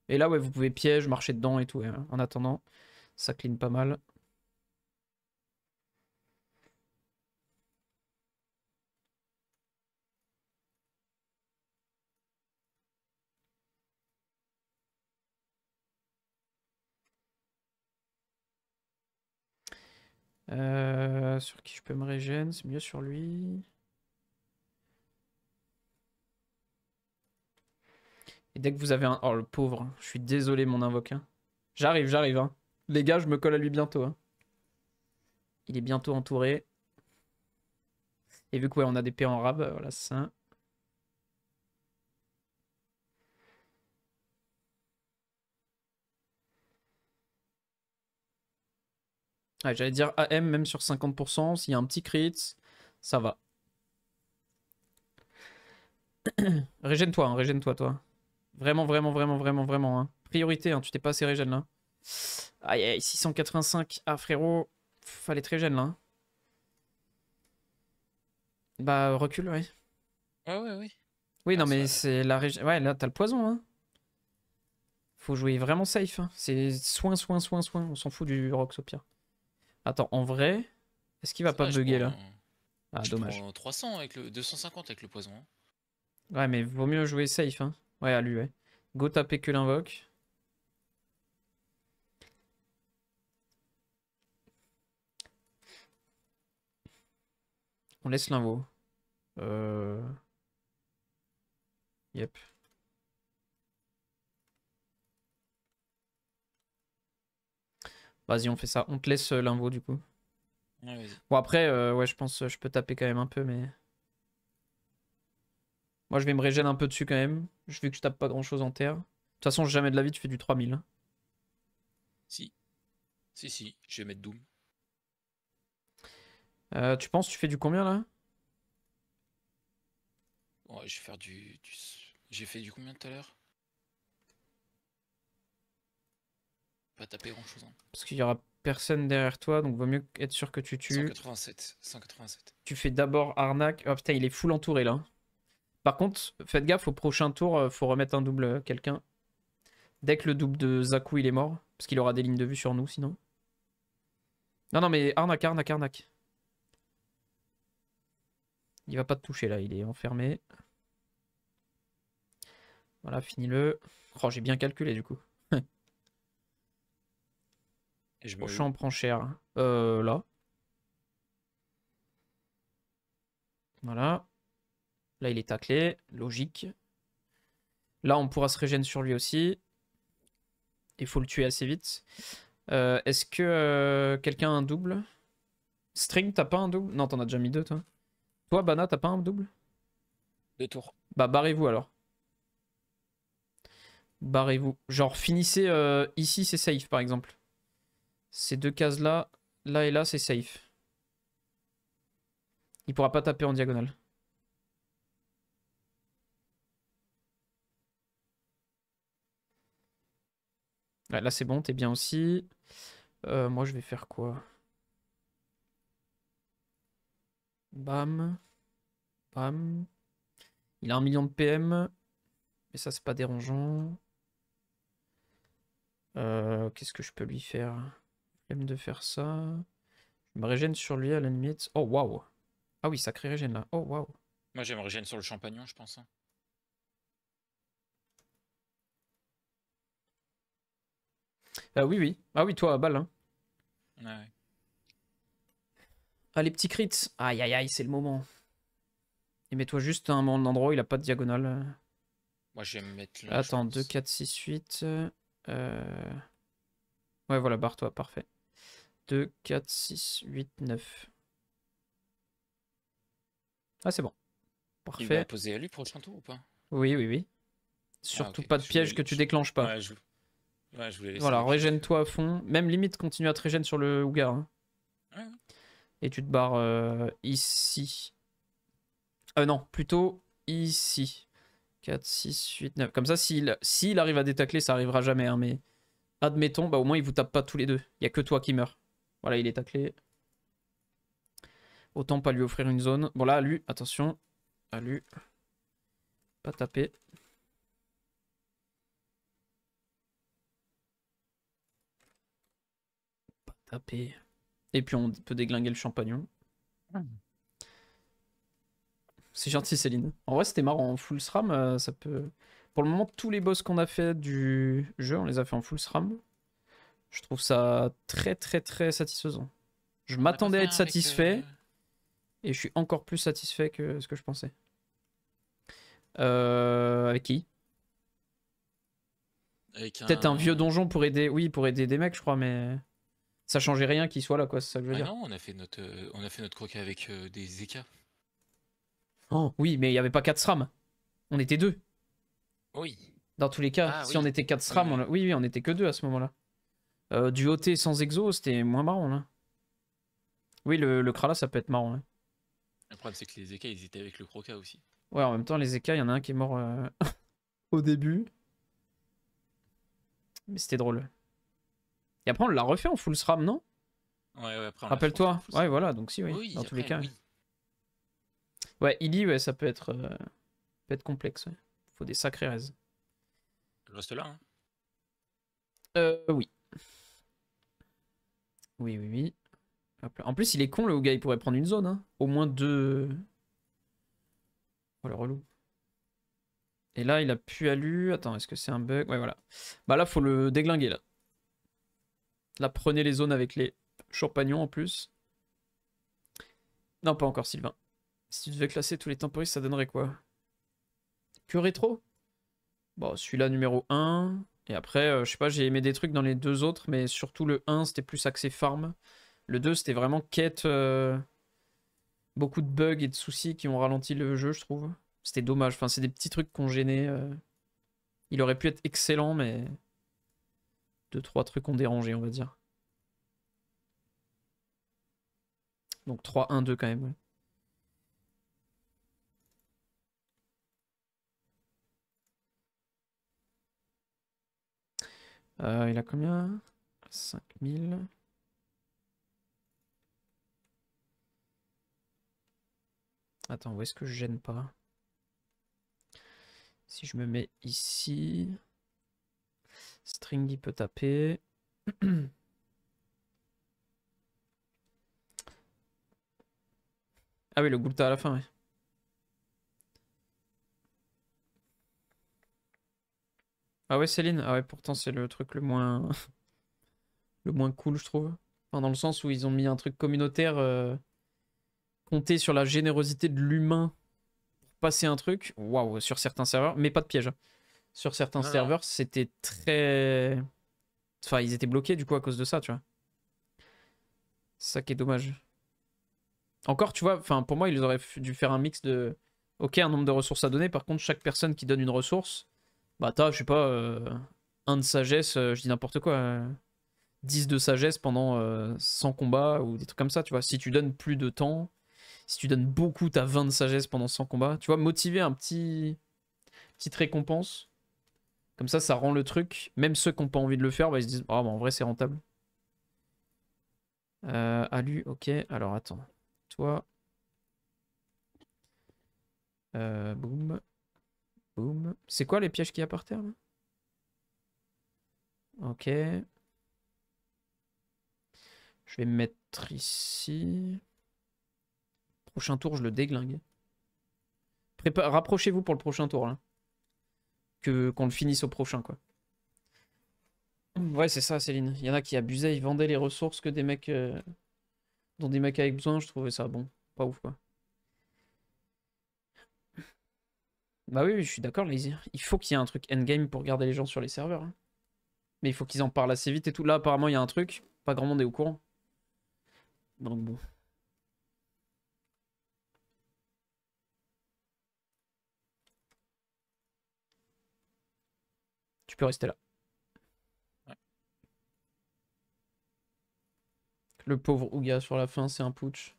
Et là, ouais, vous pouvez piège, marcher dedans et tout. Euh, en attendant, ça clean pas mal. Euh, sur qui je peux me régénérer c'est mieux sur lui. Et dès que vous avez un... Oh, le pauvre. Je suis désolé, mon invoque. J'arrive, j'arrive. Hein. Les gars, je me colle à lui bientôt. Hein. Il est bientôt entouré. Et vu que, ouais, on a des paix en rab, voilà, ça. Ah, j'allais dire AM, même sur 50%, s'il y a un petit crit, ça va. régène-toi, hein, régène-toi, toi. Vraiment, vraiment, vraiment, vraiment, vraiment. Hein. Priorité, hein, tu t'es pas assez régène là. Aïe, aïe, 685. Ah, frérot, fallait très régène là. Hein. Bah, recule, ouais. Ah, ouais, ouais. Oui, ah, non, mais c'est la régène. Ouais, là, t'as le poison, hein. Faut jouer vraiment safe. Hein. C'est soin, soin, soin, soin. On s'en fout du Rox au pire. Attends, en vrai, est-ce qu'il va pas bugger là Ah, je dommage. 300 avec le 250 avec le poison. Hein. Ouais, mais vaut mieux jouer safe. Hein. Ouais, à lui, ouais. Go taper que l'invoque. On laisse l'invo. Euh. Yep. Vas-y, on fait ça. On te laisse euh, l'invo du coup. bon après, euh, ouais, je pense que je peux taper quand même un peu, mais... Moi, je vais me régène un peu dessus quand même. Je vu que je tape pas grand chose en terre. De toute façon, jamais de la vie, tu fais du 3000. Hein. Si. Si, si, je vais mettre Doom. Euh, tu penses, tu fais du combien là Ouais, je vais faire du. J'ai fait du combien tout à l'heure Pas taper grand chose. Hein. Parce qu'il y aura personne derrière toi, donc vaut mieux être sûr que tu tues. 187. 187. Tu fais d'abord arnaque. Oh putain, il est full entouré là. Hein. Par contre, faites gaffe, au prochain tour, euh, faut remettre un double euh, quelqu'un. Dès que le double de Zaku il est mort, parce qu'il aura des lignes de vue sur nous sinon. Non, non, mais arnaque, arnaque, arnaque. Il va pas te toucher là, il est enfermé. Voilà, finis-le. Oh, j'ai bien calculé du coup. Prochain, prend cher. Hein. Euh, là. Voilà. Là, il est taclé. Logique. Là, on pourra se régénérer sur lui aussi. Il faut le tuer assez vite. Euh, est-ce que euh, quelqu'un a un double String, t'as pas un double Non, t'en as déjà mis deux, toi. Toi, Bana, t'as pas un double Deux tours. Bah, barrez-vous alors. Barrez-vous. Genre, finissez euh, ici, c'est safe, par exemple. Ces deux cases-là, là et là, c'est safe. Il pourra pas taper en diagonale. là, c'est bon, t'es bien aussi. Euh, moi, je vais faire quoi Bam. Bam. Il a un million de PM. Mais ça, c'est pas dérangeant. Euh, qu'est-ce que je peux lui faire J'aime de faire ça. Je me régène sur lui à la limite. Oh, waouh. Ah oui, sacré régène là. Oh, waouh. Moi, j'aime me régène sur le champignon, je pense. Hein. Ah oui, oui. Ah oui, toi, balle. Hein. Ouais. Ah, les petits crits. Aïe, aïe, aïe, c'est le moment. Et mets-toi juste un moment endroit où il a pas de diagonale. Moi, je vais me mettre là. Attends, 2, 4, 6, 8. Ouais, voilà, barre-toi, parfait. 2, 4, 6, 8, 9. Ah, c'est bon. Parfait. Il va poser à lui prochain tour ou pas Oui, oui, oui. Surtout ah, pas de piège que tu déclenches pas. Ouais, je... Voilà, régène-toi à fond. Même limite, continue à te régène sur le Ougar. Hein. Hein. Et tu te barres euh, ici. Ah non, plutôt ici. 4, 6, 8, 9. Comme ça, s'il s'il arrive à détacler, ça arrivera jamais. Hein, mais admettons, bah, au moins, il vous tape pas tous les deux. Il y a que toi qui meurs. Voilà, il est taclé. Autant pas lui offrir une zone. Bon, là, à lui, attention. À lui. Pas taper. Taper. Et puis on peut déglinguer le champignon. C'est gentil Céline. En vrai c'était marrant, en full SRAM euh, ça peut... Pour le moment tous les boss qu'on a fait du jeu on les a fait en full SRAM. Je trouve ça très très très satisfaisant. Je m'attendais à être satisfait euh, et je suis encore plus satisfait que ce que je pensais. Euh... avec qui Peut-être un vieux donjon pour aider, oui, pour aider des mecs, je crois, mais ça changeait rien qu'il soit là, quoi, ça que je veux ah dire. Non, on a fait notre, euh, on a fait notre croquet avec euh, des EK. Oh, oui, mais il n'y avait pas 4 SRAM. On était deux. Oui. Dans tous les cas, ah si on était 4 SRAM, oui. On... oui, on était que deux à ce moment-là. Euh, du OT sans exo, c'était moins marrant, là. Oui, le, le Krala, ça peut être marrant, hein. Le problème, c'est que les EK, ils étaient avec le Croca aussi. Ouais, en même temps, les EK, il y en a un qui est mort au début. Mais c'était drôle. Et après, on l'a refait en full SRAM, non Ouais, ouais, après. Rappelle-toi. Ouais, voilà, donc si, oui, dans tous les cas. Oui. Ouais, dit, ouais, ça peut être, euh, peut être complexe. Ouais. Faut des sacrés raises. Reste là. Hein. Euh, oui. Oui, oui, oui. En plus, il est con, le gars, il pourrait prendre une zone. Hein. Au moins deux. Oh, le relou. Et là, il a pu à lui. Attends, est-ce que c'est un bug Ouais, voilà. Bah là, faut le déglinguer, là. Là, prenez les zones avec les champagnons, en plus. Non, pas encore, Sylvain. Si tu devais classer tous les temporistes, ça donnerait quoi Que rétro Bon, celui-là, numéro 1. Et après, euh, je sais pas, j'ai aimé des trucs dans les deux autres, mais surtout le 1, c'était plus axé farm. Le 2, c'était vraiment quête. Euh, beaucoup de bugs et de soucis qui ont ralenti le jeu, je trouve. C'était dommage. Enfin, c'est des petits trucs qu'on ont gêné. Euh. Il aurait pu être excellent, mais deux, trois trucs ont dérangé, on va dire. Donc 3, 1, 2 quand même. Euh, il a combien 5000. Attends, où est-ce que je gêne pas Si je me mets ici... Stringy peut taper. ah oui, le Goulta à la fin, oui. Ah ouais, Céline. Ah ouais, pourtant c'est le truc le moins le moins cool, je trouve. Enfin, dans le sens où ils ont mis un truc communautaire, euh, compter sur la générosité de l'humain pour passer un truc. Waouh, sur certains serveurs, mais pas de piège. Hein. Sur certains ah. serveurs, c'était très. Enfin, ils étaient bloqués du coup à cause de ça, tu vois. Ça qui est dommage. Encore, tu vois, enfin, pour moi, ils auraient dû faire un mix de. Ok, un nombre de ressources à donner. Par contre, chaque personne qui donne une ressource, bah, t'as, je sais pas, euh, un de sagesse, euh, je dis n'importe quoi. 10 euh, de sagesse pendant 100 euh, combats ou des trucs comme ça, tu vois. Si tu donnes plus de temps, si tu donnes beaucoup, t'as 20 de sagesse pendant 100 combats. Tu vois, motiver un petit. Petite récompense comme ça, ça rend le truc. Même ceux qui n'ont pas envie de le faire, bah, ils se disent oh, en vrai, c'est rentable. Euh, alu, ok. Alors, attends. Toi. Euh, boum. Boum. C'est quoi les pièges qu'il y a par terre Ok. Je vais me mettre ici. Prochain tour, je le déglingue. Rapprochez-vous pour le prochain tour là qu'on le finisse au prochain, quoi. Ouais, c'est ça, Céline. Il y en a qui abusaient, ils vendaient les ressources que des mecs euh, dont des mecs avaient besoin. Je trouvais ça bon, pas ouf, quoi. Bah oui, je suis d'accord, les... il faut qu'il y ait un truc endgame pour garder les gens sur les serveurs. Hein. Mais il faut qu'ils en parlent assez vite et tout. Là, apparemment, il y a un truc. Pas grand monde est au courant. Donc bon. rester là. Le pauvre Ouga sur la fin, c'est un putsch.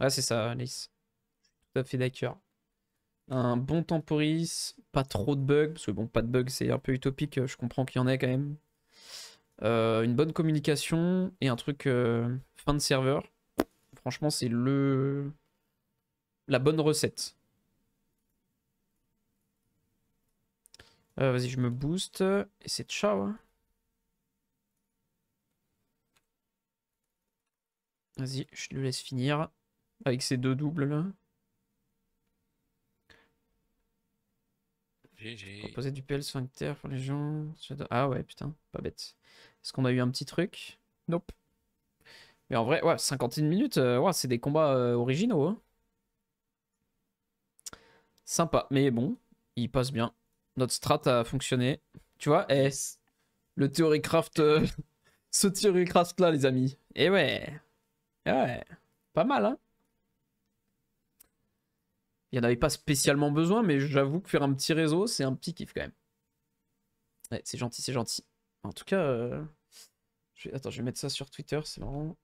Ah, c'est ça, Alice. Tout à fait d'accord. Un bon temporis, pas trop de bugs, parce que bon, pas de bugs, c'est un peu utopique, je comprends qu'il y en ait quand même. Euh, une bonne communication et un truc euh, fin de serveur. Franchement, c'est le la bonne recette. Euh, vas-y, je me booste. Et c'est ciao. Hein. Vas-y, je le laisse finir. Avec ces deux doubles là. GG. Poser du PL terre pour les gens. Ah ouais, putain, pas bête. Est-ce qu'on a eu un petit truc Nope. Mais en vrai, ouais, 51 minutes, euh, c'est des combats euh, originaux. Hein. Sympa, mais bon, il passe bien. Notre strat a fonctionné. Tu vois, eh, le Theorycraft. Euh, ce Theorycraft là, les amis. Et eh ouais. Eh ouais. Pas mal, hein. Il n'y en avait pas spécialement besoin, mais j'avoue que faire un petit réseau, c'est un petit kiff quand même. c'est gentil, c'est gentil. En tout cas, euh, je vais... attends, je vais mettre ça sur Twitter, c'est vraiment.